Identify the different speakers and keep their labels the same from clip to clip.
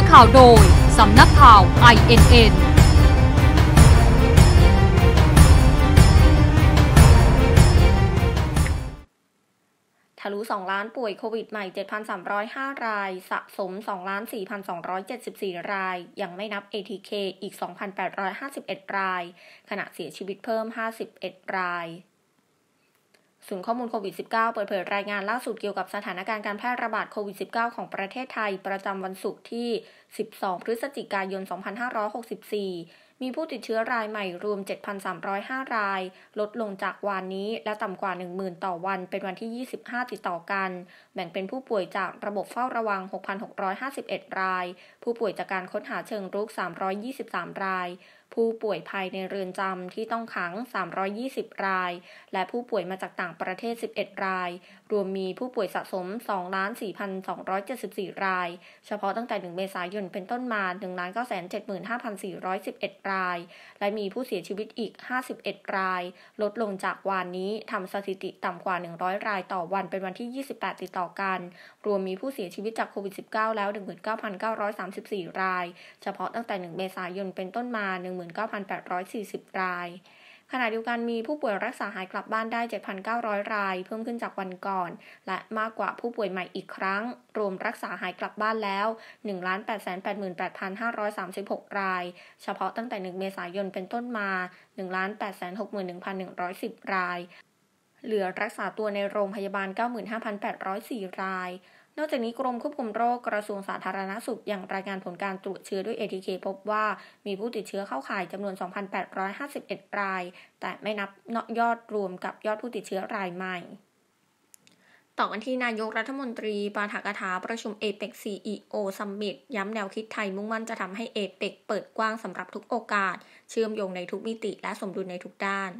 Speaker 1: อข่าวโดย สำนักข่าว INN ทะลุ 2 ล้านป่วยโควิดใหม่ 7,305 ราย สะสม2ล้าน4,274 ราย ยังไม่นับ ATK อีก 2,851ราย ขณะเสียชีวิตเพิ่ม 51รายถึงข้อมูลโควิด -19 เปิดเผยรายงานล่าสุดเกี่ยวกับสถานการณ์การแพร่ระบาดโควิด -19 ของประเทศไทย ประจำวันศุกร์ที่ 12 พฤศจิกายน 2564 มีผู้ติดเชื้อรายใหม่รวม 7,305 ราย ลดลงจากวันนี้และต่ำกว่า 10,000 ต่อวัน เป็นวันที่ 25 ติดต่อกัน แบ่งเป็นผู้ป่วยจากระบบเฝ้าระวัง 6,651 ราย ผู้ป่วยจากการค้นหาเชิงรุก 323 รายผู้ป่วยภายในเรือนจำที่ต้องขัง 320 ราย และผู้ป่วยมาจากต่างประเทศ 11 ราย รวมมีผู้ป่วยสะสม 2,4,274 ราย เฉพาะตั้งแต่1เมษายนเป็นต้นมา1,975,411 ราย และมีผู้เสียชีวิตอีก 51 ราย ลดลงจากวานนี้ทำสถิติต่ำกว่า 100 รายต่อวันเป็นวันที่ 28 ติดต่อกัน รวมมีผู้เสียชีวิตจากโควิด -19 แล้ว19,934ราย เฉพาะตั้งแต่ 1เมษายนเป็นต้นมา1 19,840 ราย ขณะเดียวกันมีผู้ป่วยรักษาหายกลับบ้านได้ 7,900 ราย เพิ่มขึ้นจากวันก่อน และมากกว่าผู้ป่วยใหม่อีกครั้ง รวมรักษาหายกลับบ้านแล้ว 1,888,536 ราย เฉพาะตั้งแต่ 1 เมษายนเป็นต้นมา 1,861,110 ราย เหลือรักษาตัวในโรงพยาบาล 95,804 รายนอกจากนี้กรมควบคุมโรคกระทรวงสาธารณสุขยังรายงานผลการตรวจเชื้อด้วย ATK พบว่ามีผู้ติดเชื้อเข้าข่ายจำนวน 2,851 ราย แต่ไม่นับนยอดรวมกับยอดผู้ติดเชื้อรายใหม่ ต่อกันที่นายกรัฐมนตรี ปาฐกถาประชุมเอเปก CEO Summit ย้ำแนวคิดไทยมุ่งมั่นจะทำให้เอเปกเปิดกว้างสำหรับทุกโอกาส เชื่อมโยงในทุกมิติและสมดุลในทุกด้าน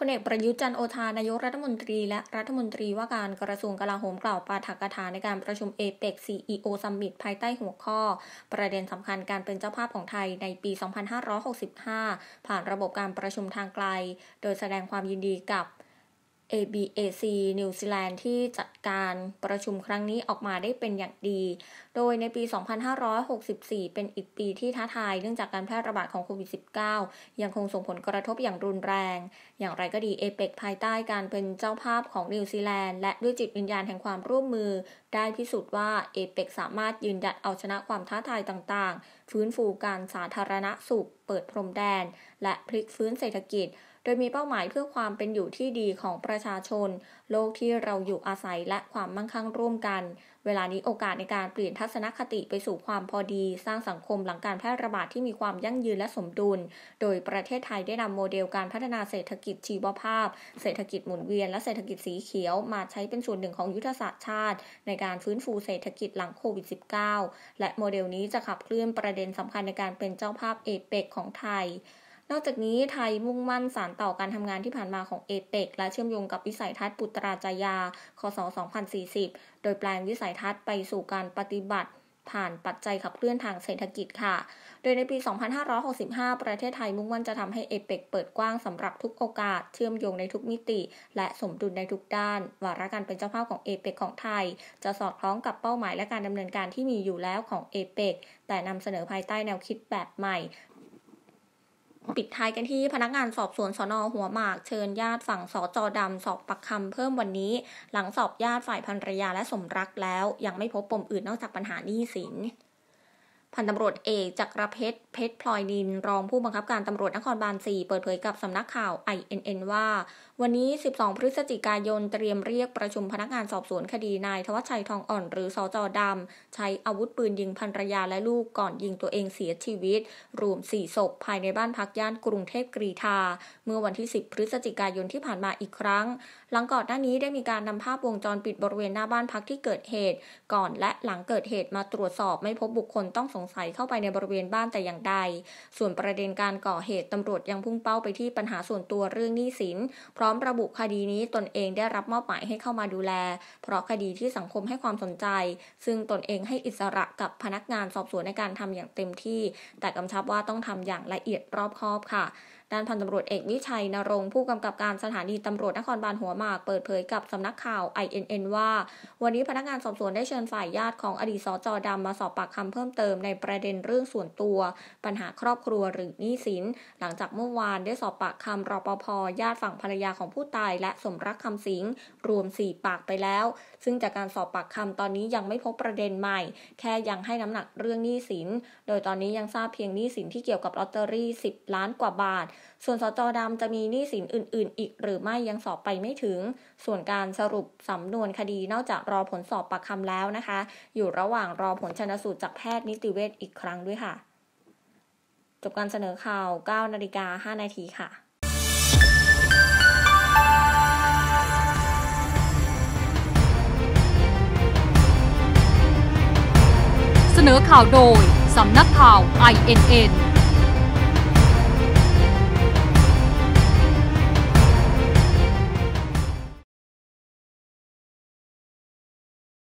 Speaker 1: พลเอกประยุทธ์จันโอชานายกรัฐมนตรีและรัฐมนตรีว่าการกระทรวงกลาโหมกล่าวปาฐกถาในการประชุมเอเปกีีโอซัมมิตภายใต้หัวข้อ ประเด็นสำคัญการเป็นเจ้าภาพของไทยในปี 2565 ผ่านระบบการประชุมทางไกลโดยแสดงความยินดีกับ ABAC นิวซีแลนด์ที่จัดการประชุมครั้งนี้ออกมาได้เป็นอย่างดี โดยในปี 2564 เป็นอีกปีที่ท้าทาย เนื่องจากการแพร่ระบาดของโควิด -19 ยังคงส่งผลกระทบอย่างรุนแรง อย่างไรก็ดีเอเปกภายใต้การเป็นเจ้าภาพของนิวซีแลนด์และด้วยจิตวิญญาณแห่งความร่วมมือได้พิสูจน์ว่าเอเปกสามารถยืนหยัดเอาชนะความท้าทายต่างๆ ฟื้นฟูการสาธารณสุข เปิดพรมแดน และพลิกฟื้นเศรษฐกิจดยมีเป้าหมายเพื่อความเป็นอยู่ที่ดีของประชาชน โลกที่เราอยู่อาศัยและความมั่งคั่งร่วมกัน เวลานี้โอกาสในการเปลี่ยนทัศนคติไปสู่ความพอดี สร้างสังคมหลังการแพร่ระบาดที่มีความยั่งยืนและสมดุล โดยประเทศไทยได้นำโมเดลการพัฒนาเศรษฐกิจชีวภาพ เศรษฐกิจหมุนเวียนและเศรษฐกิจสีเขียว มาใช้เป็นส่วนหนึ่งของยุทธศาสตร์ชาติ ในการฟื้นฟูเศรษฐกิจหลังโควิด -19 และโมเดลนี้จะขับเคลื่อนประเด็นสำคัญในการเป็นเจ้าภาพเอเปกของไทยนอกจากนี้ไทยมุ่งมั่นสานต่อการทำงานที่ผ่านมาของเอเปกและเชื่อมโยงกับวิสัยทัศน์ปุตราจายา คศ2040 โดยแปลงวิสัยทัศน์ไปสู่การปฏิบัติผ่านปัจจัยขับเคลื่อนทางเศรษฐกิจค่ะ โดยในปี 2565 ประเทศไทยมุ่งมั่นจะทำให้เอเปกเปิดกว้างสำหรับทุกโอกาส เชื่อมโยงในทุกมิติ และสมดุลในทุกด้าน วาระการเป็นเจ้าภาพของเอเปกของไทยจะสอดคล้องกับเป้าหมายและการดำเนินการที่มีอยู่แล้วของเอเปกแต่นำเสนอภายใต้แนวคิดแบบใหม่ปิดท้ายกันที่พนักงานสอบสวนสนหัวหมากเชิญญาติฝั่งสอจอดำ สอบปักคำเพิ่มวันนี้ หลังสอบญาติฝ่ายภรรยาและสมรักแล้วยังไม่พบปมอื่นนอกจากปัญหาหนี้สินพันตำรวจเอกจักรเพชรเพชรพลอยดินรองผู้บังคับการตำรวจนครบาล4เปิดเผยกับสำนักข่าว INN ว่า วันนี้ 12 พฤศจิกายน เตรียมเรียกประชุมพนักงานสอบสวนคดีนายทวัชชัยทองอ่อน หรือสอจอดำ ใช้อาวุธปืนยิงภรรยาและลูกก่อนยิงตัวเองเสียชีวิตรวม4ศพภายในบ้านพักย่านกรุงเทพกรีธาเมื่อวันที่ 10 พฤศจิกายนที่ผ่านมาอีกครั้ง หลังก่อนหน้านี้ได้มีการนำภาพวงจรปิดบริเวณหน้าบ้านพักที่เกิดเหตุก่อน และหลังเกิดเหตุมาตรวจสอบไม่พบบุคคลต้องสงสัยเข้าไปในบริเวณบ้านแต่อย่างใด ส่วนประเด็นการก่อเหตุตำรวจยังพุ่งเป้าไปที่ปัญหาส่วนตัวเรื่องหนี้สิน พร้อมระบุคดีนี้ตนเองได้รับมอบหมายให้เข้ามาดูแล เพราะคดีที่สังคมให้ความสนใจ ซึ่งตนเองให้อิสระกับพนักงานสอบสวนในการทำอย่างเต็มที่ แต่กำชับว่าต้องทำอย่างละเอียดรอบคอบค่ะด้านพันตำรวจเอกวิชัยนรงค์ผู้กำกับการสถานีตำรวจ นครบาลหัวหมาก เปิดเผยกับสำนักข่าว INN ว่า วันนี้พนักงานสอบสวนได้เชิญฝ่ายญาติของอดีตสจดำมาสอบปากคำเพิ่มเติมในประเด็นเรื่องส่วนตัว ปัญหาครอบครัวหรือหนี้สิน หลังจากเมื่อวานได้สอบปากคำรปภญาติฝั่งภรรยาของผู้ตายและสมรักคำสิงรวม4ปากไปแล้วซึ่งจากการสอบปากคำตอนนี้ยังไม่พบประเด็นใหม่ แค่ยังให้น้ำหนักเรื่องหนี้สิน โดยตอนนี้ยังทราบเพียงหนี้สินที่เกี่ยวกับลอตเตอรี่ 10 ล้านกว่าบาท ส่วนสจดำจะมีหนี้สินอื่นๆอีกหรือไม่ยังสอบไปไม่ถึง ส่วนการสรุปสำนวนคดี นอกจากรอผลสอบปากคำแล้วนะคะ อยู่ระหว่างรอผลชนสูตรจากแพทย์นิติเวชอีกครั้งด้วยค่ะ จบการเสนอข่าว9นาฬิกา5นาทีค่ะเสนอข่าวโดย สำนักข่าว INN